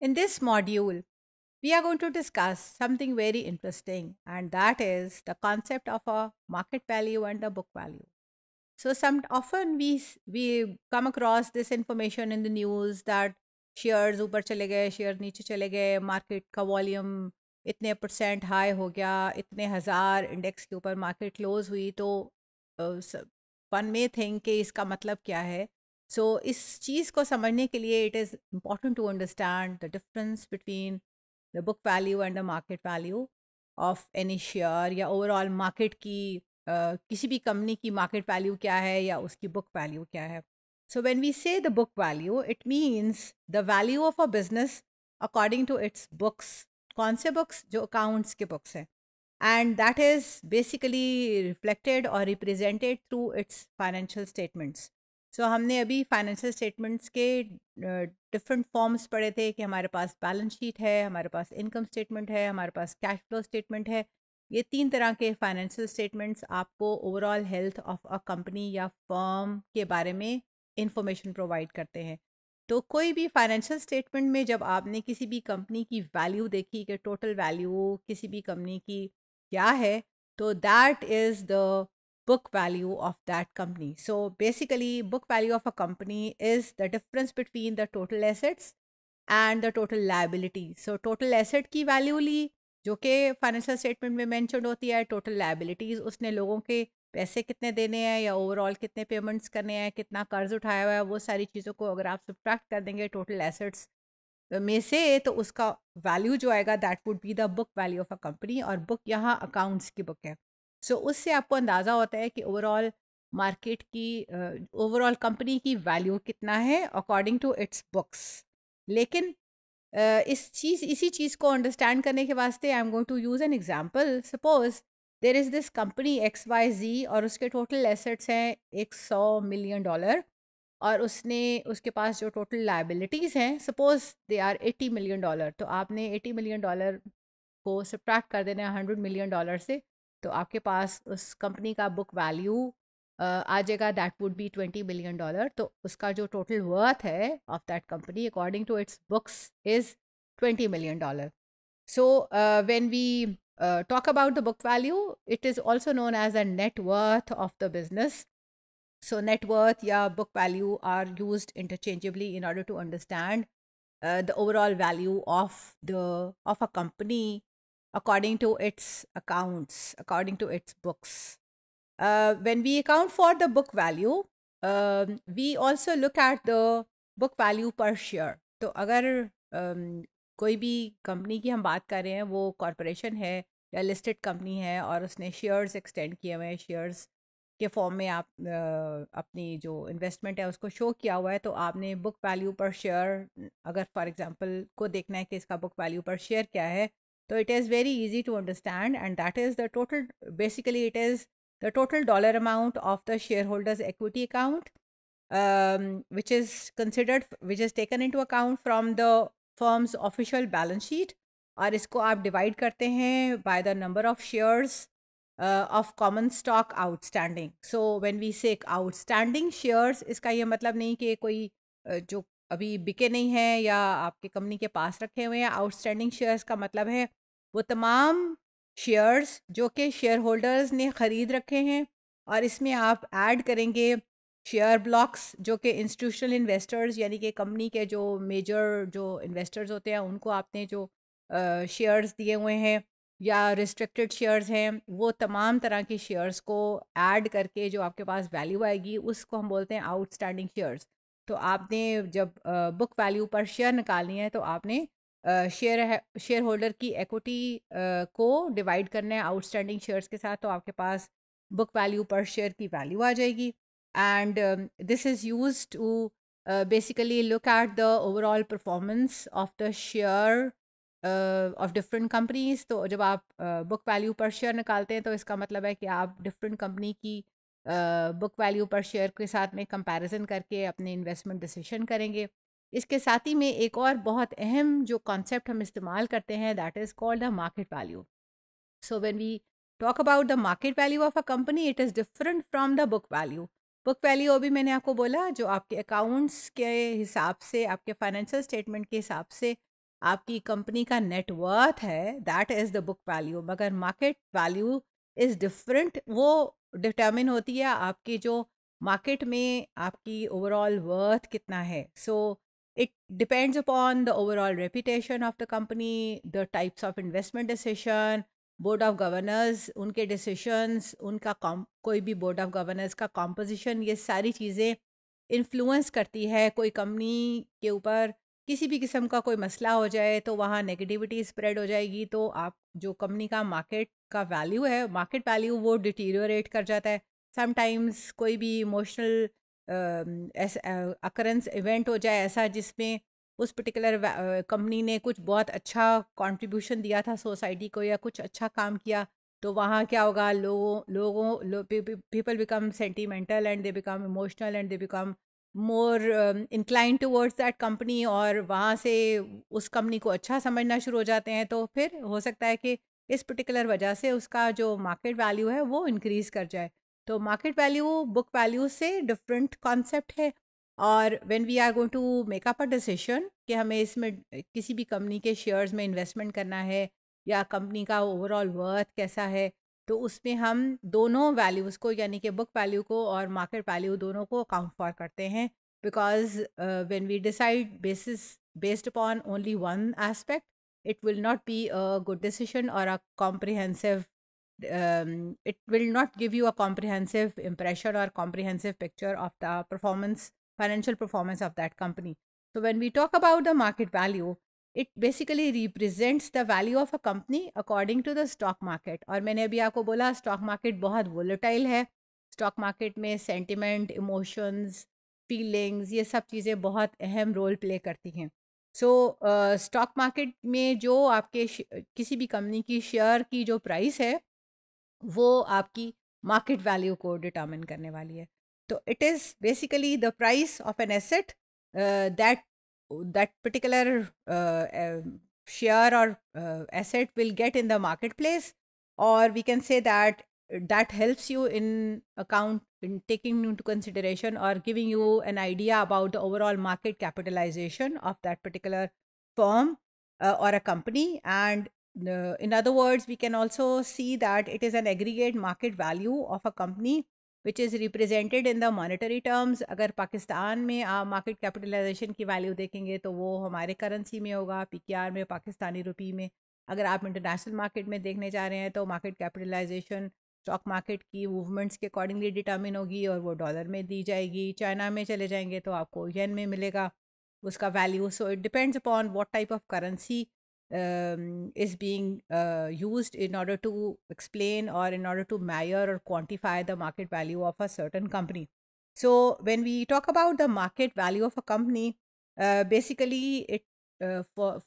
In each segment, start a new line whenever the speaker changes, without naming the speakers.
In this module, we are going to discuss something very interesting, and that is the concept of a market value and a book value. So, some often we we come across this information in the news that shares upar chale gaye, shares niche chale market ka volume itne percent high ho gaya, itne hazar index ke upar market close hui. To uh, one may think ke iska matlab kya hai? So so, इस चीज़ को समझने के लिए it is important to understand the difference between the book value and the market value of any share या overall market की uh, किसी भी company की मार्केट वैल्यू क्या है या उसकी बुक वैल्यू क्या है so when we say the book value it means the value of a business according to its books कौन से बुक्स जो अकाउंट्स के बुक्स हैं and that is basically reflected और represented through its financial statements so so, हमने अभी financial statements के different forms पढ़े थे कि हमारे पास बैलेंस शीट है हमारे पास इनकम स्टेटमेंट है हमारे पास कैश फ्लो स्टेटमेंट है ये तीन तरह के फाइनेंशियल स्टेटमेंट्स आपको overall health of a company या फर्म के बारे में इंफॉर्मेशन प्रोवाइड करते हैं तो कोई भी फाइनेंशियल स्टेटमेंट में जब आपने किसी भी कंपनी की वैल्यू देखी कि टोटल वैल्यू किसी भी कंपनी की क्या है तो that is the book value of that company. So basically, book value of a company is the difference between the total assets and the total liability. So total asset की value ली जो कि financial statement में mention होती है total liabilities उसने लोगों के पैसे कितने देने हैं या ओवरऑल कितने पेमेंट्स करने हैं कितना कर्ज उठाया हुआ है वो सारी चीज़ों को अगर आप सब्ट्रैक्ट कर देंगे टोटल एसेट्स में से तो उसका वैल्यू जो आएगा that would be the book value of a company और बुक यहाँ अकाउंट्स की बुक है सो so, उससे आपको अंदाज़ा होता है कि ओवरऑल मार्केट की ओवरऑल uh, कंपनी की वैल्यू कितना है अकॉर्डिंग टू इट्स बुक्स लेकिन uh, इस चीज़ इसी चीज़ को अंडरस्टैंड करने के वास्ते I am going to use an example suppose there is this company X Y Z और उसके टोटल एसेट्स हैं एक सौ मिलियन डॉलर और उसने उसके पास जो टोटल लाइबिलिटीज़ हैं suppose they are eighty million dollar तो आपने एटी मिलियन डॉलर को सब्ट्रैक्ट कर देना है हंड्रेड मिलियन डॉलर से तो आपके पास book value का बुक वैल्यू आ जाएगा that would be twenty billion dollar तो उसका जो टोटल वर्थ है of that company So uh, when we uh, talk about the book value, it is also known as the net worth of the business. So net worth yeah, book value are used interchangeably in order to understand uh, the overall value of the of a company according to its accounts, according to its books. Uh, when we account for the book value, um, we also look at the book value per share. to agar um, koi bhi company ki hum baat kar rahe hain wo corporation hai ya listed company hai aur usne shares extend kiye हुए हैं shares के form में आप आ, अपनी जो investment है उसको show किया हुआ है तो आपने बुक वैल्यू पर शेयर अगर फॉर एग्जांपल को देखना है कि इसका बुक वैल्यू पर शेयर क्या है So it is very easy to understand and that is the total, basically it is the total dollar amount of the shareholders equity account um, which is considered, which is taken into account from the firm's official balance sheet or इसको आप divide करते हैं by the number of shares uh, of common stock outstanding. So when we say outstanding shares, इसका ये मतलब नहीं कि कोई uh, जो अभी बिके नहीं हैं या आपके कंपनी के पास रखे हुए हैं आउटस्टैंडिंग शेयर्स का मतलब है वो तमाम शेयर्स जो कि शेयर होल्डर्स ने ख़रीद रखे हैं और इसमें आप ऐड करेंगे शेयर ब्लॉक्स जो कि इंस्टीट्यूशनल इन्वेस्टर्स यानी कि कंपनी के जो मेजर जो इन्वेस्टर्स होते हैं उनको आपने जो शेयर्स दिए हुए हैं या रिस्ट्रिक्टेड शेयर्स हैं वो तमाम तरह के शेयर्स को ऐड करके जो आपके पास वैल्यू आएगी उसको हम बोलते हैं आउटस्टैंडिंग शेयर्स तो आपने जब बुक वैल्यू पर शेयर निकालनी है तो आपने शेयर शेयर होल्डर की एक्विटी को डिवाइड करना है आउटस्टैंडिंग शेयर्स के साथ तो आपके पास बुक वैल्यू पर शेयर की वैल्यू आ जाएगी and this is use to basically look at the overall performance of the share of different companies तो जब आप बुक वैल्यू पर शेयर निकालते हैं तो इसका मतलब है कि आप डिफरेंट कंपनी की बुक वैल्यू पर शेयर के साथ में कंपैरिजन करके अपने इन्वेस्टमेंट डिसीजन करेंगे इसके साथ ही में एक और बहुत अहम जो कॉन्सेप्ट हम इस्तेमाल करते हैं that is called the market value so when we talk about the market value of a company it is different from the book value book value अभी मैंने आपको बोला जो आपके अकाउंट्स के हिसाब से आपके फाइनेंशियल स्टेटमेंट के हिसाब से आपकी कंपनी का नेटवर्थ है that is the book value मगर मार्केट वैल्यू इज़ डिफरेंट वो डिटर्मिन होती है आपके जो मार्केट में आपकी ओवरऑल वर्थ कितना है so it depends upon the overall reputation of the company the types of investment decision board of governors उनके डिसीशंस उनका कोई भी बोर्ड ऑफ गवर्नर्स का कॉम्पोजिशन ये सारी चीज़ें इन्फ्लुएंस करती है कोई कंपनी के ऊपर किसी भी किस्म का कोई मसला हो जाए तो वहाँ नेगेटिविटी स्प्रेड हो जाएगी तो आप जो कंपनी का मार्केट का वैल्यू है मार्केट वैल्यू वो डिटीरियोरेट कर जाता है समटाइम्स कोई भी इमोशनल अकरेंस इवेंट हो जाए ऐसा जिसमें उस पर्टिकुलर कंपनी ने कुछ बहुत अच्छा कंट्रीब्यूशन दिया था सोसाइटी को या कुछ अच्छा काम किया तो वहाँ क्या होगा लोगों लोगों people become sentimental and they become emotional and they become more incline towards that company और वहाँ से उस कंपनी को अच्छा समझना शुरू हो जाते हैं तो फिर हो सकता है कि इस पर्टिकुलर वजह से उसका जो मार्केट वैल्यू है वो इंक्रीज़ कर जाए तो मार्केट वैल्यू बुक वैल्यू से डिफरेंट कॉन्सेप्ट है और when we are going to make up a decision कि हमें इसमें किसी भी कंपनी के शेयर्स में इन्वेस्टमेंट करना है या कंपनी का ओवरऑल वर्थ कैसा है तो उसमें हम दोनों वैल्यूज़ को यानी कि बुक वैल्यू को और मार्केट वैल्यू दोनों को अकाउंट फॉर करते हैं because when we decide basis based upon only one aspect it will not be a good decision or a comprehensive um, it will not give you a comprehensive impression or comprehensive picture of the performance financial performance of that company so when we talk about the market value it basically represents the value of a company according to the stock market or मैंने अभी आपको बोला stock market बहुत volatile stock market में sentiment emotions feelings ये सब चीज़ें बहुत अहम रोल प्ले करती हैं सो स्टॉक मार्केट में जो आपके किसी भी कंपनी की शेयर की जो प्राइस है वो आपकी मार्केट वैल्यू को डिटर्मिन करने वाली है तो it is basically the price of an asset that that particular share और asset will get in the market place और we can say that that helps you in account in taking into consideration or giving you an idea about the overall market capitalization of that particular firm uh, or a company and uh, in other words we can also see that it is an aggregate market value of a company which is represented in the monetary terms agar pakistan mein में आप market capitalisation की value देखेंगे तो वो हमारे currency में होगा PKR में पाकिस्तानी रुपी में अगर आप इंटरनेशनल मार्केट में देखने जा रहे हैं तो मार्केट कैपिटलाइजेशन स्टॉक मार्केट की मूवमेंट्स के अकॉर्डिंगली डिटर्मिन होगी और वो डॉलर में दी जाएगी चाइना में चले जाएंगे तो आपको येन में मिलेगा उसका value so it depends upon what type of currency is being used in order to explain और इन ऑर्डर टू मैयर और quantify the market value of a certain company so when we talk about the market value of a company basically it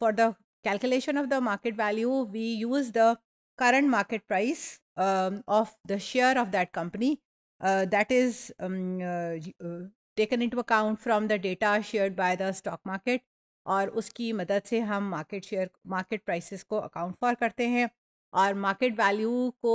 for the calculation of the market value we use the current market price um, of the share of that company uh, that is um, uh, uh, taken into account from the data shared by the stock market और उसकी मदद से हम market share market prices को account for करते हैं और market value को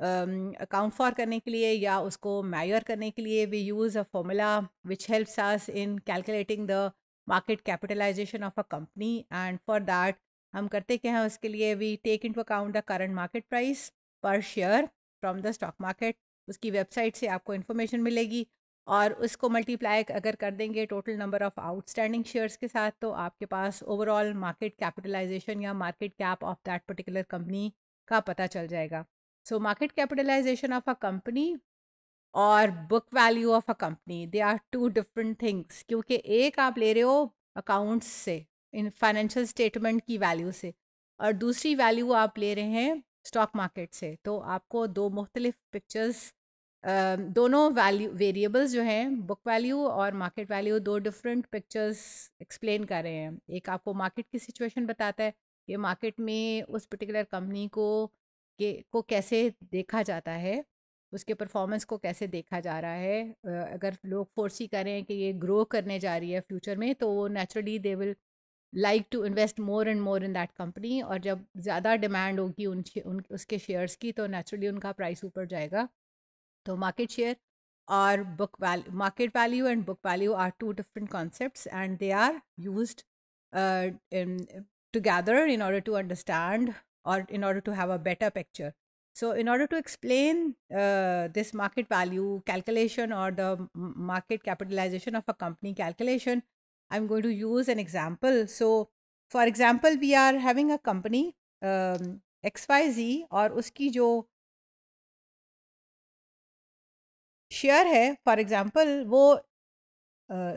अकाउंट um, फॉर करने के लिए या उसको मैयर करने के लिए we use a formula which helps us in calculating the market capitalization of a company and for that हम करते क्या हैं उसके लिए we take into account the current market price per share from the stock market उसकी website से आपको information मिलेगी और उसको मल्टीप्लाई अगर कर देंगे total number of outstanding shares के साथ तो आपके पास ओवरऑल मार्केट कैपिटलाइजेशन या market cap of that particular company का पता चल जाएगा so market capitalization of a company और book value of a company they are two different things क्योंकि एक आप ले रहे हो अकाउंट्स से इन फाइनेंशियल स्टेटमेंट की वैल्यू से और दूसरी वैल्यू आप ले रहे हैं स्टॉक मार्केट से तो आपको दो मुख्तलिफ पिक्चर्स दोनों वैल्यू वेरिएबल्स जो हैं बुक वैल्यू और मार्केट वैल्यू दो डिफरेंट पिक्चर्स एक्सप्लेन कर रहे हैं एक आपको मार्केट की सिचुएशन बताता है कि मार्केट में उस पर्टिकुलर कंपनी को के को कैसे देखा जाता है उसके परफॉर्मेंस को कैसे देखा जा रहा है अगर लोग फोर्सी करें कि ये ग्रो करने जा रही है फ्यूचर में तो वो naturally they will like to invest more and more in that company और जब ज़्यादा डिमांड होगी उन, उन उसके शेयर्स की तो नेचुरली उनका प्राइस ऊपर जाएगा तो मार्केट शेयर और book value market value and book value are two different concept and they are use together in order to understand or in order to have a better picture. So, in order to explain uh, this market value calculation or the market capitalization of a company calculation, I'm going to use an example. So, for example, we are having a company um, XYZ और उसकी जो share है for example वो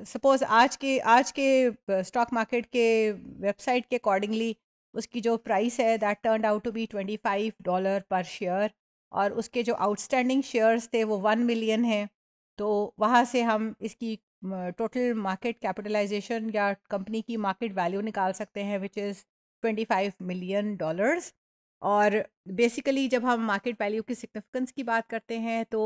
suppose uh, आज के आज के stock market के वेबसाइट के अकॉर्डिंगली उसकी जो प्राइस है that turn out to be twenty five dollar per share और उसके जो आउटस्टैंडिंग शेयर्स थे वो वन मिलियन है तो वहाँ से हम इसकी टोटल मार्केट कैपिटलाइजेशन या कंपनी की मार्केट वैल्यू निकाल सकते हैं which is twenty five million dollars और बेसिकली जब हम मार्केट वैल्यू की सिग्निफिकेंस की बात करते हैं तो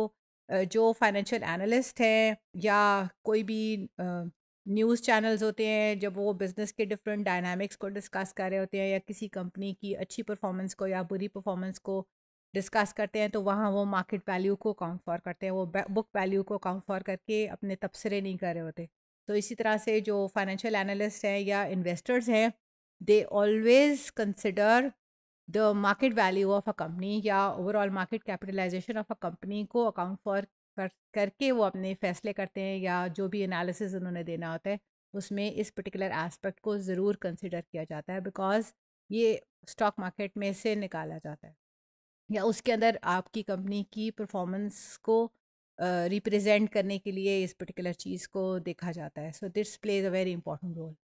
जो फाइनेंशियल एनालिस्ट हैं या कोई भी न्यूज़ चैनल्स होते हैं जब वो बिज़नेस के डिफरेंट डायनामिक्स को डिस्कस कर रहे होते हैं या किसी कंपनी की अच्छी परफॉर्मेंस को या बुरी परफॉर्मेंस को डिस्कस करते हैं तो वहाँ वो मार्केट वैल्यू को काउंट फॉर करते हैं वो बुक वैल्यू को काउंट फॉर करके अपने तबसरे नहीं कर रहे होते तो इसी तरह से जो फाइनेंशियल एनालिस्ट हैं या इन्वेस्टर्स हैं they always consider the market value of a company या overall market capitalization of a company को अकाउंट फॉर कर करके वो अपने फैसले करते हैं या जो भी एनालिसिस उन्होंने देना होता है उसमें इस पर्टिकुलर एस्पेक्ट को ज़रूर कंसिडर किया जाता है बिकॉज ये स्टॉक मार्केट में से निकाला जाता है या उसके अंदर आपकी कंपनी की परफॉर्मेंस को रिप्रेजेंट करने के लिए इस पर्टिकुलर चीज़ को देखा जाता है so this plays a very important role